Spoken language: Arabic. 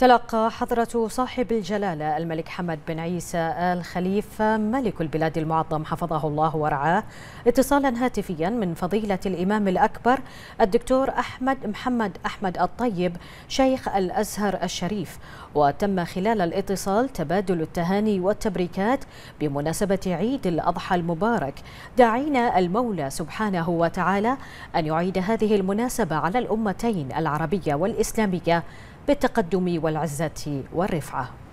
تلقى حضرة صاحب الجلالة الملك حمد بن عيسى آل خليفة ملك البلاد المعظم حفظه الله ورعاه اتصالا هاتفيا من فضيلة الإمام الأكبر الدكتور أحمد محمد أحمد الطيب شيخ الأزهر الشريف وتم خلال الاتصال تبادل التهاني والتبريكات بمناسبة عيد الأضحى المبارك داعينا المولى سبحانه وتعالى أن يعيد هذه المناسبة على الأمتين العربية والإسلامية بالتقدم والعزة والرفعة